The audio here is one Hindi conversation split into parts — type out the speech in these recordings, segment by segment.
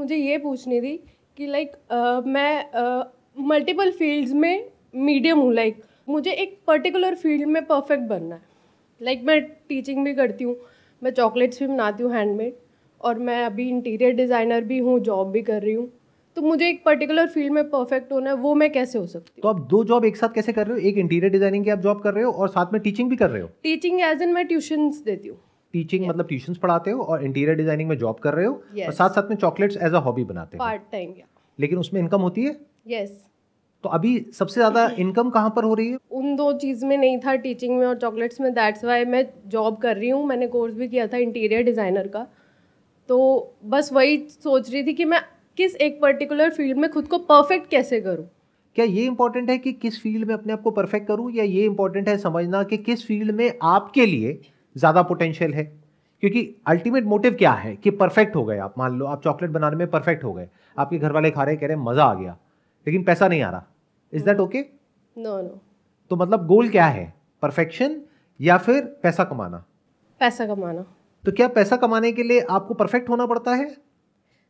मुझे ये पूछनी थी कि लाइक मैं मल्टीपल फील्ड्स में मीडियम हूँ लाइक मुझे एक पर्टिकुलर फील्ड में परफेक्ट बनना है लाइक like, मैं टीचिंग भी करती हूँ मैं चॉकलेट्स भी बनाती हूँ हैंडमेड और मैं अभी इंटीरियर डिज़ाइनर भी हूँ जॉब भी कर रही हूँ तो मुझे एक पर्टिकुलर फील्ड में परफेक्ट होना है वो मैं कैसे हो सकती हूँ तो आप दो जॉब एक साथ कैसे कर रहे हो एक इंटीरियर डिजाइनिंग की आप जॉब कर रहे हो और साथ में टीचिंग भी कर रहे हो टीचिंग एज एन मैं ट्यूशन देती हूँ टीचिंग yeah. मतलब ट्यूशन पढ़ाते हो और इंटीरियर डिजाइनिंग में जॉब कर रहे हो yes. और साथ साथ में चॉकलेट्स एज अ हॉबी बनाते हो पार्ट टाइम लेकिन उसमें इनकम होती है यस yes. तो अभी सबसे ज़्यादा इनकम कहाँ पर हो रही है उन दो चीज़ में नहीं था टीचिंग में और चॉकलेट्स में दैट्स वाई मैं जॉब कर रही हूँ मैंने कोर्स भी किया था इंटीरियर डिज़ाइनर का तो बस वही सोच रही थी कि मैं किस एक पर्टिकुलर फील्ड में खुद को परफेक्ट कैसे करूँ क्या ये इंपॉर्टेंट है कि किस फील्ड में अपने आप को परफेक्ट करूँ या ये इंपॉर्टेंट है समझना कि किस फील्ड में आपके लिए ज़्यादा पोटेंशियल है क्योंकि अल्टीमेट मोटिव क्या है कि परफेक्ट हो गए आप मान लो आप चॉकलेट बनाने में परफेक्ट हो गए आपके घर वाले खा रहे कह रहे मज़ा आ गया लेकिन पैसा नहीं आ रहा is that okay no no तो मतलब गोल क्या है परफेक्शन या फिर पैसा कमाना पैसा कमाना तो क्या पैसा कमाने के लिए आपको परफेक्ट होना पड़ता है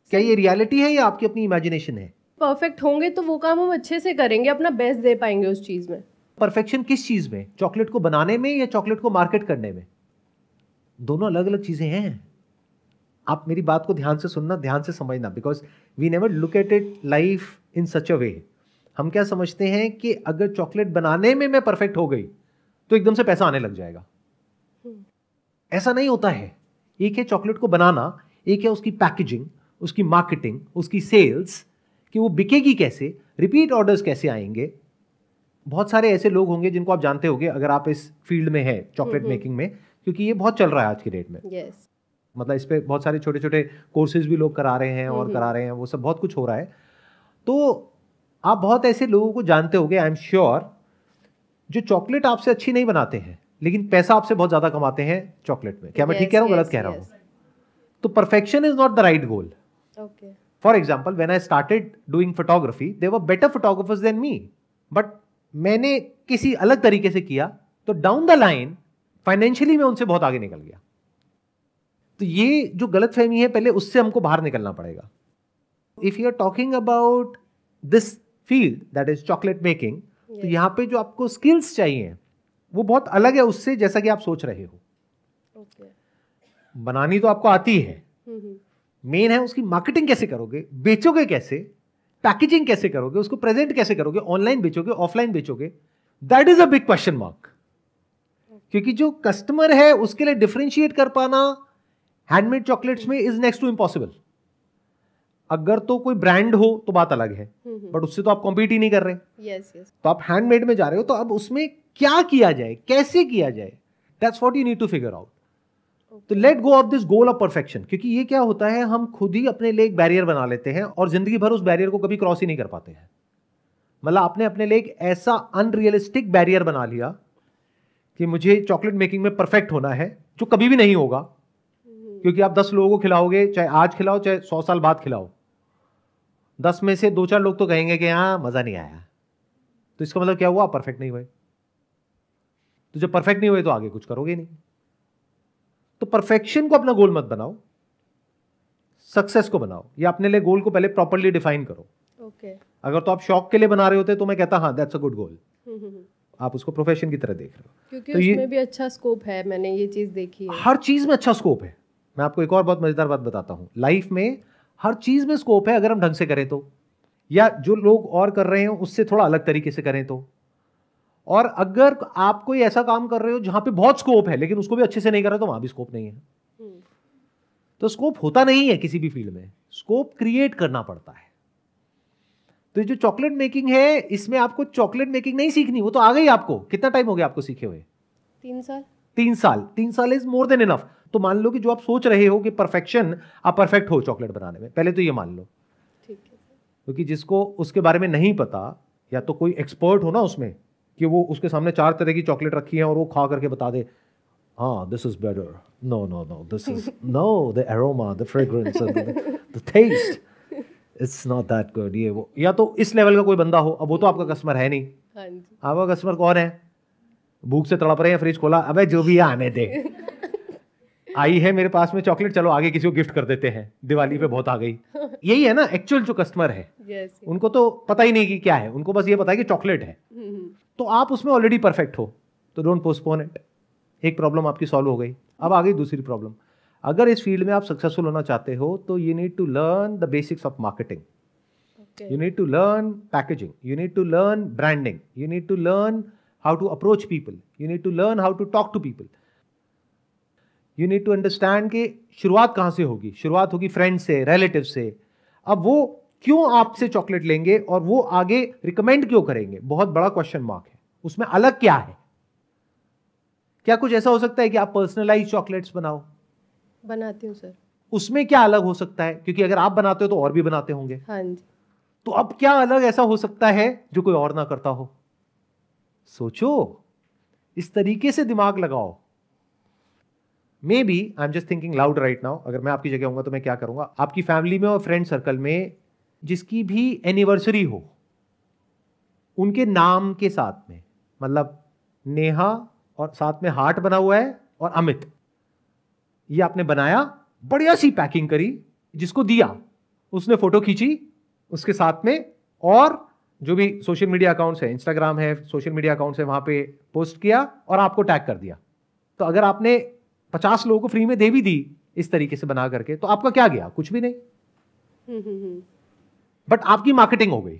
क्या ये रियलिटी है या आपकी अपनी इमेजिनेशन है परफेक्ट होंगे तो वो काम हम अच्छे से करेंगे अपना बेस्ट दे पाएंगे उस चीज़ में परफेक्शन किस चीज़ में चॉकलेट को बनाने में या चॉकलेट को मार्केट करने में दोनों अलग अलग चीज़ें हैं आप मेरी बात को ध्यान से सुनना ध्यान से समझना because we never look at it life in such a way हम क्या समझते हैं कि अगर चॉकलेट बनाने में मैं परफेक्ट हो गई तो एकदम से पैसा आने लग जाएगा हम्म। ऐसा नहीं होता है एक है चॉकलेट को बनाना एक है उसकी पैकेजिंग उसकी मार्केटिंग उसकी सेल्स कि वो बिकेगी कैसे रिपीट ऑर्डर्स कैसे आएंगे बहुत सारे ऐसे लोग होंगे जिनको आप जानते होंगे अगर आप इस फील्ड में हैं चॉकलेट मेकिंग में क्योंकि ये बहुत चल रहा है आज की डेट में yes. मतलब इस पर बहुत सारे छोटे छोटे कोर्सेज भी लोग करा रहे हैं और mm-hmm. करा रहे हैं वो सब बहुत कुछ हो रहा है तो आप बहुत ऐसे लोगों को जानते हो आई एम श्योर जो चॉकलेट आपसे अच्छी नहीं बनाते हैं लेकिन पैसा आपसे बहुत ज़्यादा कमाते हैं चॉकलेट में क्या मैं ठीक कह रहा हूँ गलत कह रहा हूँ तो perfection is not the right goal for example when I started doing photography they were better photographers than me but मैंने किसी अलग तरीके से किया तो डाउन द लाइन फाइनेंशियली मैं उनसे बहुत आगे निकल गया तो ये जो गलत फहमी है पहले उससे हमको बाहर निकलना पड़ेगा if you are talking about this field that is chocolate making तो यहाँ पे जो आपको स्किल्स चाहिए वो बहुत अलग है उससे जैसा कि आप सोच रहे हो okay. बनानी तो आपको आती है मेन हम्म, हम्म। है उसकी मार्केटिंग कैसे करोगे बेचोगे कैसे पैकेजिंग कैसे करोगे उसको प्रेजेंट कैसे करोगे ऑनलाइन बेचोगे ऑफलाइन बेचोगे that is a big question mark क्योंकि जो कस्टमर है उसके लिए डिफ्रेंशिएट कर पाना हैंडमेड चॉकलेट्स में इज नेक्स्ट टू इम्पॉसिबल अगर तो कोई ब्रांड हो तो बात अलग है बट हम्म, हम्म। उससे तो आप कॉम्पीट ही नहीं कर रहे yes, yes. तो आप हैंडमेड में जा रहे हो तो अब उसमें क्या किया जाए कैसे किया जाए that's what you need to figure out तो let go of this goal of perfection क्योंकि ये क्या होता है हम खुद ही अपने लिए एक बैरियर बना लेते हैं और जिंदगी भर उस बैरियर को कभी क्रॉस ही नहीं कर पाते हैं मतलब आपने अपने लिए एक ऐसा अनरियलिस्टिक बैरियर बना लिया कि मुझे चॉकलेट मेकिंग में परफेक्ट होना है जो कभी भी नहीं होगा क्योंकि आप दस लोगों को खिलाओगे चाहे आज खिलाओ चाहे सौ साल बाद खिलाओ दस में से दो चार लोग तो कहेंगे कि हाँ मज़ा नहीं आया तो इसका मतलब क्या हुआ परफेक्ट नहीं हुए तो जब परफेक्ट नहीं हुए तो आगे कुछ करोगे नहीं तो परफेक्शन को अपना गोल मत बनाओ सक्सेस को बनाओ या अपने लिए गोल को पहले प्रॉपरली डिफाइन करो ओके okay. अगर तो आप शौक के लिए बना रहे होते तो मैं कहता हाँ दैट्स अ गुड गोल आप उसको प्रोफेशन की तरह देख रहे हो क्योंकि तो उसमें भी अच्छा स्कोप है मैंने ये चीज़ देखी है हर चीज़ में अच्छा स्कोप है मैं आपको एक और बहुत मज़ेदार बात बताता हूँ लाइफ में हर चीज़ में स्कोप है अगर हम ढंग से करें तो या जो लोग और कर रहे हैं उससे थोड़ा अलग तरीके से करें तो और अगर आप कोई ऐसा काम कर रहे हो जहां पे बहुत स्कोप है लेकिन उसको भी अच्छे से नहीं कर रहे तो वहां भी स्कोप नहीं है हम्म। तो स्कोप होता नहीं है किसी भी फील्ड में स्कोप क्रिएट करना पड़ता है तो जो चॉकलेट मेकिंग है इसमें आपको चॉकलेट मेकिंग नहीं सीखनी वो तो आ गई आपको कितना टाइम हो गया आपको सीखे हुए तीन साल तीन साल तीन साल इज मोर देन इनफ तो मान लो कि जो आप सोच रहे हो कि परफेक्शन आप परफेक्ट हो चॉकलेट बनाने में पहले तो ये मान लो ठीक है क्योंकि तो जिसको उसके बारे में नहीं पता या तो कोई एक्सपर्ट हो ना उसमें कि वो उसके सामने चार तरह की चॉकलेट रखी है और वो खा करके बता दे हाँ this is better no no no this is no the aroma the fragrance the taste it's not that good ये वो या तो इस लेवल का कोई बंदा हो अब वो तो आपका कस्टमर है नहीं हाँ आपका कस्टमर कौन है भूख से तड़प रहे हैं फ्रिज खोला अबे जो भी आने दे आई है मेरे पास में चॉकलेट चलो आगे किसी को गिफ्ट कर देते हैं दिवाली पे बहुत आ गई यही है ना एक्चुअल जो कस्टमर है yes, उनको तो पता ही नहीं कि क्या है उनको बस ये पता है कि चॉकलेट है हम्म, हम्म। तो आप उसमें ऑलरेडी परफेक्ट हो तो डोंट पोस्टपोन इट एक प्रॉब्लम आपकी सॉल्व हो गई अब आ गई दूसरी प्रॉब्लम अगर इस फील्ड में आप सक्सेसफुल होना चाहते हो तो you need to learn the basics of marketing you need to learn packaging you need to learn branding you need to learn how to approach people you need to learn how to talk to people you need to understand कि शुरुआत कहाँ से होगी शुरुआत होगी फ्रेंड से रिलेटिव से अब वो क्यों आपसे चॉकलेट लेंगे और वो आगे रिकमेंड क्यों करेंगे बहुत बड़ा क्वेश्चन मार्क है उसमें अलग क्या है क्या कुछ ऐसा हो सकता है कि आप पर्सनलाइज चॉकलेट्स बनाओ बनाती हूँ सर उसमें क्या अलग हो सकता है क्योंकि अगर आप बनाते हो तो और भी बनाते होंगे हाँ जी तो अब क्या अलग ऐसा हो सकता है जो कोई और ना करता हो सोचो इस तरीके से दिमाग लगाओ maybe I am just thinking loud right now अगर मैं आपकी जगह होऊंगा तो मैं क्या करूंगा आपकी फैमिली में और फ्रेंड सर्कल में जिसकी भी एनिवर्सरी हो उनके नाम के साथ में मतलब नेहा और साथ में हार्ट बना हुआ है और अमित ये आपने बनाया बढ़िया सी पैकिंग करी जिसको दिया उसने फोटो खींची उसके साथ में और जो भी सोशल मीडिया अकाउंट्स है इंस्टाग्राम है सोशल मीडिया अकाउंट्स है वहां पे पोस्ट किया और आपको टैग कर दिया तो अगर आपने पचास लोगों को फ्री में दे भी दी इस तरीके से बना करके तो आपका क्या गया कुछ भी नहीं बट हम्म, हम्म, हम्म। आपकी मार्केटिंग हो गई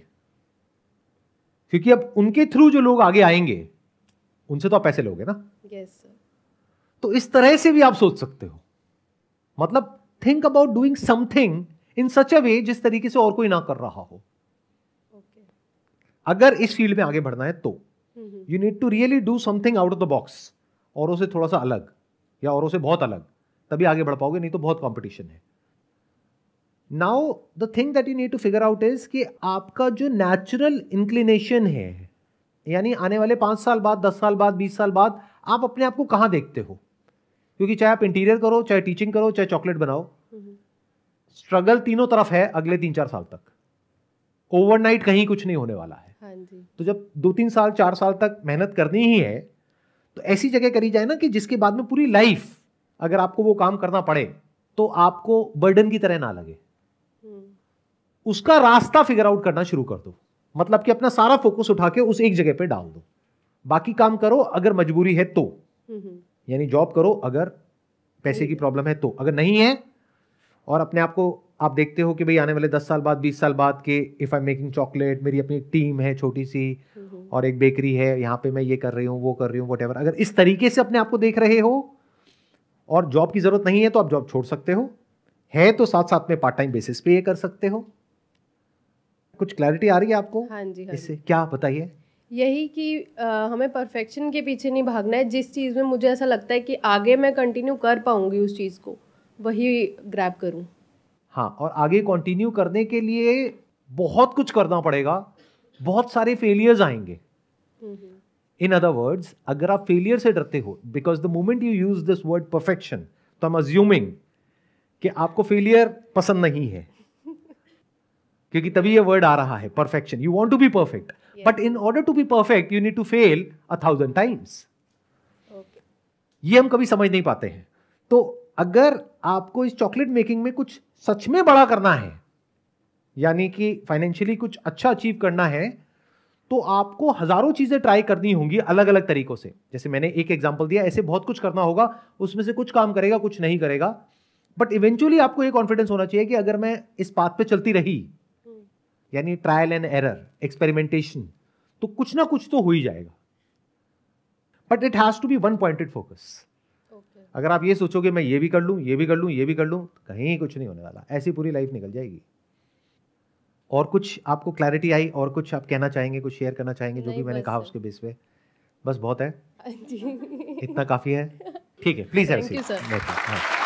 क्योंकि अब उनके थ्रू जो लोग आगे आएंगे उनसे तो आप पैसे लोगे ना yes, तो इस तरह से भी आप सोच सकते हो मतलब think about doing something in such a way जिस तरीके से और कोई ना कर रहा हो अगर इस फील्ड में आगे बढ़ना है तो you need to really do something out of the box और उसे थोड़ा सा अलग या और उसे बहुत अलग तभी आगे बढ़ पाओगे नहीं तो बहुत कॉम्पिटिशन है now the thing that you need to figure out is कि आपका जो नेचुरल इंक्लिनेशन है यानी आने वाले पांच साल बाद दस साल बाद बीस साल बाद आप अपने आप को कहाँ देखते हो क्योंकि चाहे आप इंटीरियर करो चाहे टीचिंग करो चाहे चॉकलेट बनाओ स्ट्रगल तीनों तरफ है अगले तीन चार साल तक ओवरनाइट कहीं कुछ नहीं होने वाला है हाँ जी। तो जब दो तीन साल चार साल तक मेहनत करनी ही है तो ऐसी जगह करी जाए ना कि जिसके बाद में पूरी लाइफ अगर आपको वो काम करना पड़े तो आपको बर्डन की तरह ना लगे हम्म। उसका रास्ता फिगर आउट करना शुरू कर दो मतलब कि अपना सारा फोकस उठा के उस एक जगह पे डाल दो बाकी काम करो अगर मजबूरी है तो हम्म, हम्म। यानी जॉब करो अगर पैसे की प्रॉब्लम हम्म। है तो अगर नहीं है और अपने आप को आप देखते हो कि भाई आने वाले दस साल बाद बीस साल बाद के इफ़ आई मेकिंग चॉकलेट मेरी अपनी टीम है छोटी सी हम्म। और एक बेकरी है यहाँ पे मैं ये कर रही हूँ वो कर रही हूँ वट अगर इस तरीके से अपने आप को देख रहे हो और जॉब की ज़रूरत नहीं है तो आप जॉब छोड़ सकते हो है तो साथ साथ में पार्ट टाइम बेसिस पे ये कर सकते हो कुछ क्लैरिटी आ रही है आपको हाँ जी हाँ इससे क्या बताइए यही कि आ, हमें परफेक्शन के पीछे नहीं भागना है जिस चीज़ में मुझे ऐसा लगता है कि आगे मैं कंटिन्यू कर पाऊंगी उस चीज़ को वही ग्रैब करूँ हाँ और आगे कंटिन्यू करने के लिए बहुत कुछ करना पड़ेगा बहुत सारे फेलियर्स आएंगे इन अदर वर्ड्स अगर आप फेलियर से डरते हो because the moment you use this word perfection तो एम अज्यूमिंग कि आपको फेलियर पसंद नहीं है क्योंकि तभी ये वर्ड आ रहा है perfection you want to be perfect but in order to be perfect you need to fail a thousand times ये हम कभी समझ नहीं पाते हैं तो अगर आपको इस चॉकलेट मेकिंग में कुछ सच में बड़ा करना है यानी कि फाइनेंशियली कुछ अच्छा अचीव करना है तो आपको हजारों चीजें ट्राई करनी होंगी अलग अलग तरीकों से जैसे मैंने एक एग्जाम्पल दिया ऐसे बहुत कुछ करना होगा उसमें से कुछ काम करेगा कुछ नहीं करेगा बट इवेंचुअली आपको ये कॉन्फिडेंस होना चाहिए कि अगर मैं इस पाथ पे चलती रही यानी ट्रायल एंड एरर एक्सपेरिमेंटेशन तो कुछ ना कुछ तो हो ही जाएगा but it has to be one pointed focus अगर आप ये सोचोगे मैं ये भी कर लूँ ये भी कर लूँ ये भी कर लूँ तो कहीं कुछ नहीं होने वाला ऐसी पूरी लाइफ निकल जाएगी और कुछ आपको क्लैरिटी आई और कुछ आप कहना चाहेंगे कुछ शेयर करना चाहेंगे जो भी मैंने कहा उसके बेस पे बस बहुत है हाँ इतना काफ़ी है ठीक है प्लीज़ हैव सीट